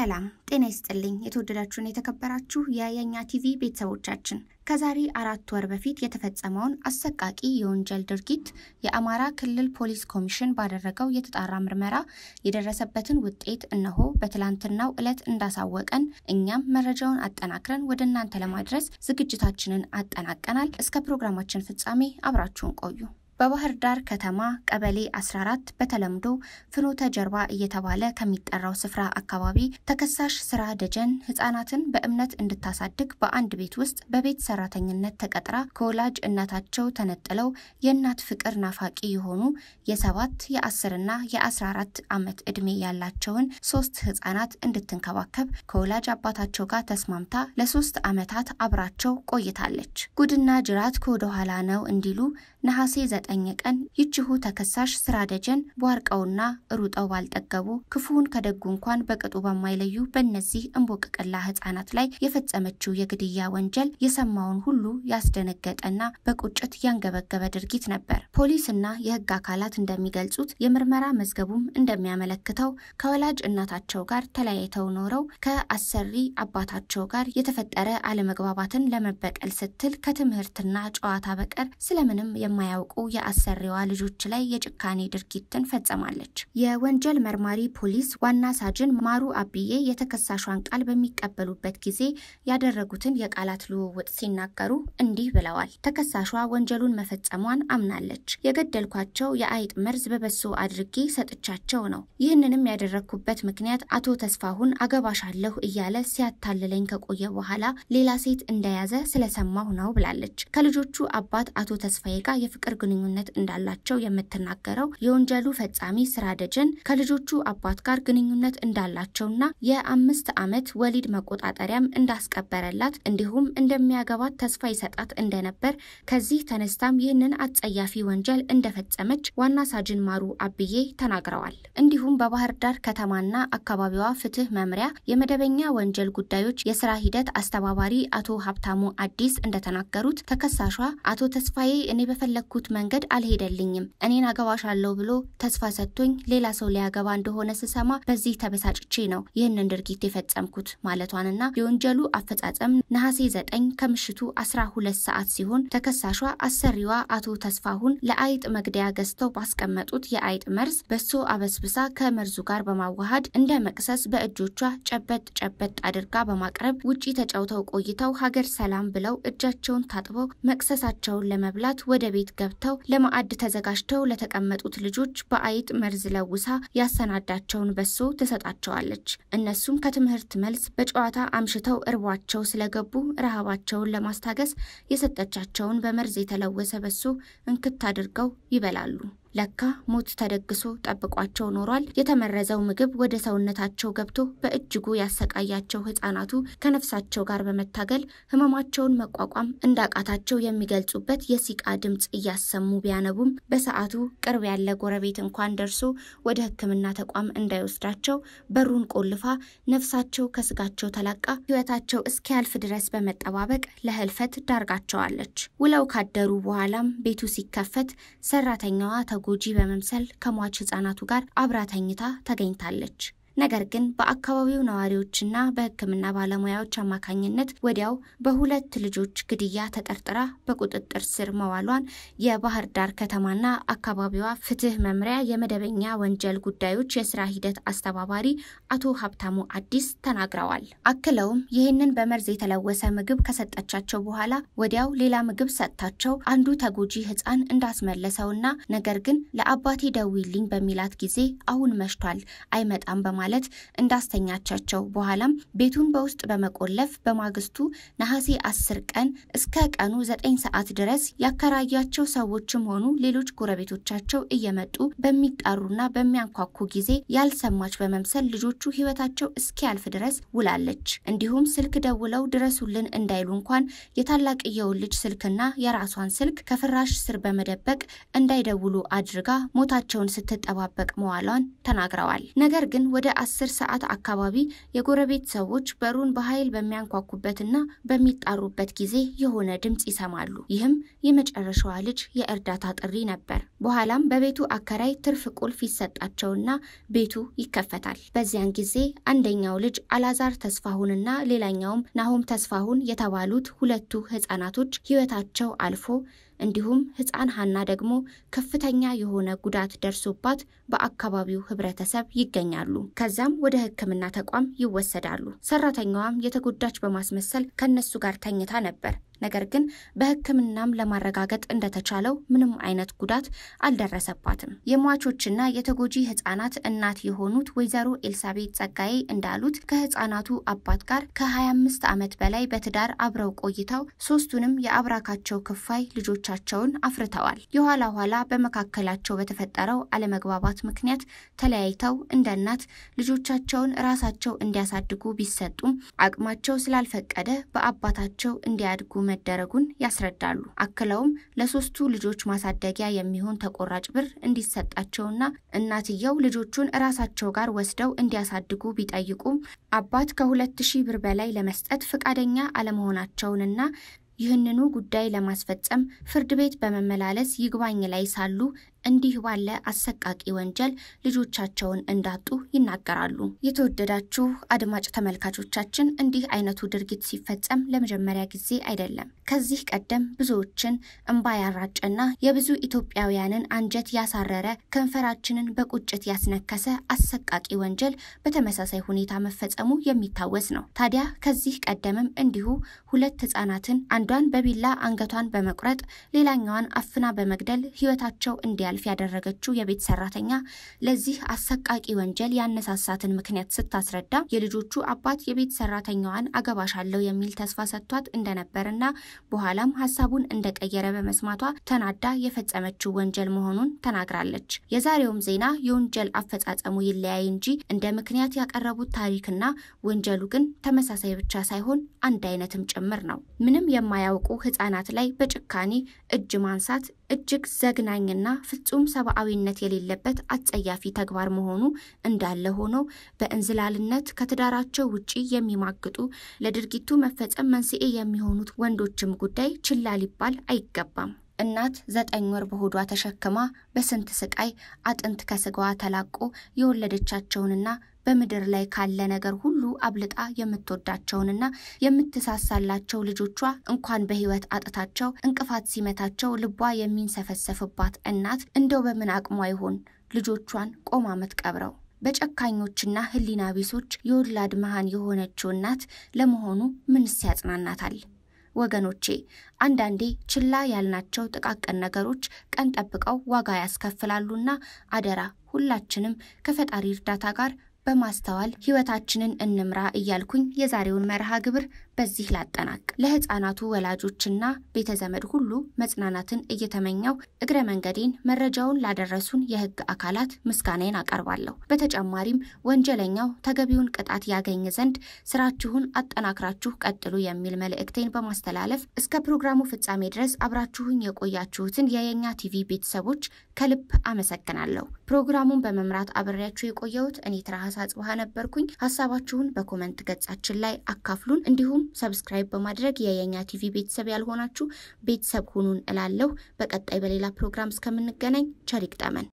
ሰላም ጤና ይስጥልኝ። የተወደዳችሁን የተከበራችሁ የየኛ ቲቪ ቤተሰቦቻችን ከዛሬ አራት ወር በፊት የተፈጸመውን አሰቃቂ የወንጀል ድርጊት የአማራ ክልል ፖሊስ ኮሚሽን ባደረገው የተጣራ ምርመራ የደረሰበትን ውጤት እነሆ በትላንትናው ዕለት እንዳሳወቀን እኛም መረጃውን አጠናክረን ወደ እናንተ ለማድረስ ዝግጅታችንን አጠናቀናል። እስከ ፕሮግራማችን ፍጻሜ አብራችሁን ቆዩ። በባህር ዳር ከተማ ቀበሌ 14 በተለምዶ ፍኖተ ጀርባ እየተባለ ከሚጠራው ስፍራ አካባቢ ተከሳሽ ስራ ደጀን ህጻናትን በእምነት እንድታሳድግ በአንድ ቤት ውስጥ በቤት ሰራተኝነት ተቀጥራ ከወላጅ እናታቸው ተነጥለው የእናት ፍቅር ናፋቂ የሆኑ የሰባት የአስርና የ14 ዓመት ዕድሜ ያላቸውን ሶስት ህጻናት እንድትንከባከብ ከወላጅ አባታቸው ጋር ተስማምታ ለሶስት ዓመታት አብራቸው ቆይታለች። ጉድና ጅራት ከወደኋላ ነው እንዲሉ ነሐሴ 9 ዘጠኝ ቀን ይችሁ ተከሳሽ ስራ ደጀን ቧርቀውና ሩጠው ባልጠገቡ ክፉውን ከደጉ እንኳን በቅጡ በማይለዩ በእነዚህ እንቦቅቅላ ህጻናት ላይ የፈጸመችው የግድያ ወንጀል የሰማውን ሁሉ ያስደነገጠና በቁጭት ያንገበገበ ድርጊት ነበር። ፖሊስና የህግ አካላት እንደሚገልጹት የምርመራ መዝገቡም እንደሚያመለክተው ከወላጅ እናታቸው ጋር ተለያይተው ኖረው ከአሰሪ አባታቸው ጋር የተፈጠረ አለመግባባትን ለመበቀል ስትል ከትምህርትና ጨዋታ በቀር ስለምንም የማያውቁ የአሰሪዋ ልጆች ላይ የጭካኔ ድርጊትን ፈጽማለች። የወንጀል መርማሪ ፖሊስ ዋና ሳጅን ማሩ አብዬ የተከሳሿን ቃል በሚቀበሉበት ጊዜ ያደረጉትን የቃላት ልውውጥ ሲናገሩ እንዲህ ብለዋል። ተከሳሿ ወንጀሉን መፈጸሟን አምናለች። የገደልኳቸው የአይጥ መርዝ በበሶ አድርጌ ሰጥቻቸው ነው። ይህንንም ያደረግኩበት ምክንያት አቶ ተስፋሁን አገባሻለሁ እያለ ሲያታልለኝ ከቆየ በኋላ ሌላ ሴት እንደያዘ ስለሰማሁ ነው ብላለች። ከልጆቹ አባት አቶ ተስፋዬ ጋር የፍቅር ግንኙነት ግንኙነት እንዳላቸው የምትናገረው የወንጀሉ ፈጻሚ ስራ ደጀን ከልጆቹ አባት ጋር ግንኙነት እንዳላቸውና የአምስት ዓመት ወሊድ መቆጣጠሪያም እንዳስቀበረላት እንዲሁም እንደሚያገባት ተስፋ ይሰጣት እንደነበር ከዚህ ተነስታም ይህንን አጸያፊ ወንጀል እንደፈጸመች ዋና ሳጅን ማሩ አብዬ ተናግረዋል። እንዲሁም በባህር ዳር ከተማና አካባቢዋ ፍትህ መምሪያ የመደበኛ ወንጀል ጉዳዮች የስራ ሂደት አስተባባሪ አቶ ሀብታሙ አዲስ እንደተናገሩት ተከሳሿ አቶ ተስፋዬ እኔ በፈለግኩት መንገድ መንገድ አልሄደልኝም። እኔን አገባሻለሁ ብሎ ተስፋ ሰጥቶኝ ሌላ ሰው ሊያገባ እንደሆነ ስሰማ በዚህ ተበሳጭቼ ነው ይህንን ድርጊት የፈጸምኩት ማለቷንና የወንጀሉ አፈጻጸም ነሐሴ ዘጠኝ ከምሽቱ ሁለት ሰዓት ሲሆን ተከሳሿ አሰሪዋ አቶ ተስፋሁን ለአይጥ መግደያ ገዝተው ባስቀመጡት የአይጥ መርዝ በሶ አበስብሳ ከመርዙ ጋር በማዋሃድ እንደ መቅሰስ በእጆቿ ጨበጥ ጨበጥ አድርጋ በማቅረብ ውጪ ተጫውተው ቆይተው ሀገር ሰላም ብለው እጃቸውን ታጥበው መቅሰሳቸውን ለመብላት ወደ ቤት ገብተው ለማዕድ ተዘጋጅተው ለተቀመጡት ልጆች በአይጥ መርዝ ለውሳ ያሰናዳቸውን በሶ ትሰጣቸዋለች። እነሱም ከትምህርት መልስ በጨዋታ አምሽተው እርቧቸው ስለገቡ ረሃባቸውን ለማስታገስ የሰጠቻቸውን በመርዝ የተለወሰ በሶ እንክት አድርገው ይበላሉ። ለካ ሞት ተደግሶ ጠብቋቸው ኖሯል። የተመረዘው ምግብ ወደ ሰውነታቸው ገብቶ በእጅጉ ያሰቃያቸው ህጻናቱ ከነፍሳቸው ጋር በመታገል ህመማቸውን መቋቋም እንዳቃታቸው የሚገልጹበት የሲቃ ድምፅ እያሰሙ ቢያነቡም በሰዓቱ ቅርብ ያለ ጎረቤት እንኳን ደርሶ ወደ ህክምና ተቋም እንዳይወስዳቸው በሩን ቆልፋ ነፍሳቸው ከስጋቸው ተላቃ ህይወታቸው እስኪያልፍ ድረስ በመጠባበቅ ለህልፈት ዳርጋቸዋለች። ውለው ካደሩ በኋላም ቤቱ ሲከፈት ሰራተኛዋ ተጎጂ በመምሰል ከሟች ህጻናቱ ጋር አብራ ተኝታ ተገኝታለች። ነገር ግን በአካባቢው ነዋሪዎችና በሕክምና ባለሙያዎች አማካኝነት ወዲያው በሁለት ልጆች ግድያ ተጠርጥራ በቁጥጥር ስር መዋሏን የባህር ዳር ከተማና አካባቢዋ ፍትህ መምሪያ የመደበኛ ወንጀል ጉዳዮች የስራ ሂደት አስተባባሪ አቶ ሀብታሙ አዲስ ተናግረዋል። አክለውም ይህንን በመርዝ የተለወሰ ምግብ ከሰጠቻቸው በኋላ ወዲያው ሌላ ምግብ ሰጥታቸው አንዱ ተጎጂ ህፃን እንዳስመለሰውና ነገር ግን ለአባቴ ደዊልኝ በሚላት ጊዜ አሁን መሽቷል አይመጣም በማ በማለት እንዳስተኛቻቸው በኋላም ቤቱን በውስጥ በመቆለፍ በማግስቱ ነሐሴ 10 ቀን እስከ ቀኑ ዘጠኝ ሰዓት ድረስ ያከራያቸው ሰዎችም ሆኑ ሌሎች ጎረቤቶቻቸው እየመጡ በሚጣሩና በሚያንኳኩ ጊዜ ያልሰማች በመምሰል ልጆቹ ህይወታቸው እስኪያልፍ ድረስ ውላለች። እንዲሁም ስልክ ደውለው ድረሱልን እንዳይሉ እንኳን የታላቅየውን ልጅ ስልክና የራሷን ስልክ ከፍራሽ ስር በመደበቅ እንዳይደውሉ አድርጋ ሞታቸውን ስትጠባበቅ መዋሏን ተናግረዋል። ነገር ግን ወደ አስር ሰዓት አካባቢ የጎረቤት ሰዎች በሩን በኃይል በሚያንኳኩበትና በሚጣሩበት ጊዜ የሆነ ድምፅ ይሰማሉ። ይህም የመጨረሻዋ ልጅ የእርዳታ ጥሪ ነበር። በኋላም በቤቱ አከራይ ትርፍ ቁልፍ ይሰጣቸውና ቤቱ ይከፈታል። በዚያን ጊዜ አንደኛው ልጅ አላዛር ተስፋሁንና ሌላኛውም ናሆም ተስፋሁን የተባሉት ሁለቱ ህጻናቶች ህይወታቸው አልፎ እንዲሁም ህፃን ሀና ደግሞ ከፍተኛ የሆነ ጉዳት ደርሶባት በአካባቢው ህብረተሰብ ይገኛሉ። ከዛም ወደ ህክምና ተቋም ይወሰዳሉ። ሰራተኛዋም የተጎዳች በማስመሰል ከነሱ ጋር ተኝታ ነበር። ነገር ግን በሕክምናም ለማረጋገጥ እንደተቻለው ምንም አይነት ጉዳት አልደረሰባትም። የሟቾችና የተጎጂ ህጻናት እናት የሆኑት ወይዘሮ ኤልሳቤት ጸጋዬ እንዳሉት ከህጻናቱ አባት ጋር ከ25 ዓመት በላይ በትዳር አብረው ቆይተው ሶስቱንም የአብራካቸው ክፋይ ልጆቻቸውን አፍርተዋል። የኋላ ኋላ በመካከላቸው በተፈጠረው አለመግባባት ምክንያት ተለያይተው እንደ እናት ልጆቻቸውን ራሳቸው እንዲያሳድጉ ቢሰጡም አቅማቸው ስላልፈቀደ በአባታቸው እንዲያድጉ መደረጉን ያስረዳሉ። አክለውም ለሶስቱ ልጆች ማሳደጊያ የሚሆን ተቆራጭ ብር እንዲሰጣቸውና እናትየው ልጆቹን እራሳቸው ጋር ወስደው እንዲያሳድጉ ቢጠይቁም አባት ከሁለት ሺህ ብር በላይ ለመስጠት ፈቃደኛ አለመሆናቸውንና ይህንኑ ጉዳይ ለማስፈጸም ፍርድ ቤት በመመላለስ ይግባኝ ላይ ሳሉ እንዲህ ባለ አሰቃቂ ወንጀል ልጆቻቸውን እንዳጡ ይናገራሉ። የተወደዳችሁ አድማጭ ተመልካቾቻችን እንዲህ አይነቱ ድርጊት ሲፈጸም ለመጀመሪያ ጊዜ አይደለም። ከዚህ ቀደም ብዙዎችን እምባ ያራጨና የብዙ ኢትዮጵያውያንን አንጀት ያሳረረ ከንፈራችንን በቁጭት ያስነከሰ አሰቃቂ ወንጀል በተመሳሳይ ሁኔታ መፈጸሙ የሚታወስ ነው። ታዲያ ከዚህ ቀደምም እንዲሁ ሁለት ህጻናትን አንዷን በቢላ አንገቷን በመቁረጥ ሌላኛዋን አፍና በመግደል ህይወታቸው እንዲያ እንዲያልፍ ያደረገችው የቤት ሰራተኛ ለዚህ አሰቃቂ ወንጀል ያነሳሳትን ምክንያት ስታስረዳ የልጆቹ አባት የቤት ሰራተኛዋን አገባሻለሁ የሚል ተስፋ ሰጥቷት እንደነበርና በኋላም ሀሳቡን እንደቀየረ በመስማቷ ተናዳ የፈጸመችው ወንጀል መሆኑን ተናግራለች። የዛሬውም ዜና የወንጀል አፈጻጸሙ ይለያይ እንጂ እንደ ምክንያት ያቀረቡት ታሪክና ወንጀሉ ግን ተመሳሳይ ብቻ ሳይሆን አንድ አይነትም ጭምር ነው። ምንም የማያውቁ ህጻናት ላይ በጭካኔ እጅ ማንሳት እጅግ ዘግናኝና ፍጹም ሰብአዊነት የሌለበት አጸያፊ ተግባር መሆኑ እንዳለ ሆኖ በእንዝላልነት ከትዳራቸው ውጪ የሚማግጡ ለድርጊቱ መፈጸም መንስኤ የሚሆኑት ወንዶችም ጉዳይ ችላ ሊባል አይገባም። እናት ዘጠኝ ወር በሆዷ ተሸክማ በስንት ስቃይ አጥንት ከስጋዋ ተላቆ የወለደቻቸውንና በምድር ላይ ካለ ነገር ሁሉ አብልጣ የምትወዳቸውንና የምትሳሳላቸው ልጆቿ እንኳን በሕይወት አጥታቸው እንቅፋት ሲመታቸው ልቧ የሚንሰፈሰፍባት እናት እንደው በምን አቅሟ ይሆን ልጆቿን ቆማ ምትቀብረው? በጨካኞችና ሕሊና ቢሶች የወላድ መሃን የሆነችው እናት ለመሆኑ ምንስ ያጽናናታል? ወገኖቼ አንዳንዴ ችላ ያልናቸው ጥቃቅን ነገሮች ቀን ጠብቀው ዋጋ ያስከፍላሉና አደራ ሁላችንም ከፈጣሪ እርዳታ ጋር በማስተዋል ህይወታችንን እንምራ እያልኩኝ የዛሬውን መርሃ ግብር በዚህ ላጠናቅ። ለህፃናቱ ወላጆችና ቤተዘመድ ሁሉ መጽናናትን እየተመኘው እግረ መንገዴን መረጃውን ላደረሱን የህግ አካላት ምስጋናዬን አቀርባለሁ። በተጨማሪም ወንጀለኛው ተገቢውን ቅጣት ያገኝ ዘንድ ስራችሁን አጠናክራችሁ ቀጥሉ የሚል መልእክቴን በማስተላለፍ እስከ ፕሮግራሙ ፍጻሜ ድረስ አብራችሁን የቆያችሁትን የየኛ ቲቪ ቤተሰቦች ከልብ አመሰግናለሁ። ፕሮግራሙን በመምራት አብሬያችሁ የቆየሁት እኔ ትራሃሳ ጽብሃ ነበርኩኝ። ሀሳባችሁን በኮመንት ገጻችን ላይ አካፍሉን። እንዲሁም ሰብስክራይብ በማድረግ የየኛ ቲቪ ቤተሰብ ያልሆናችሁ ቤተሰብ ሁኑን እላለሁ። በቀጣይ በሌላ ፕሮግራም እስከምንገናኝ ቸር ይግጠመን።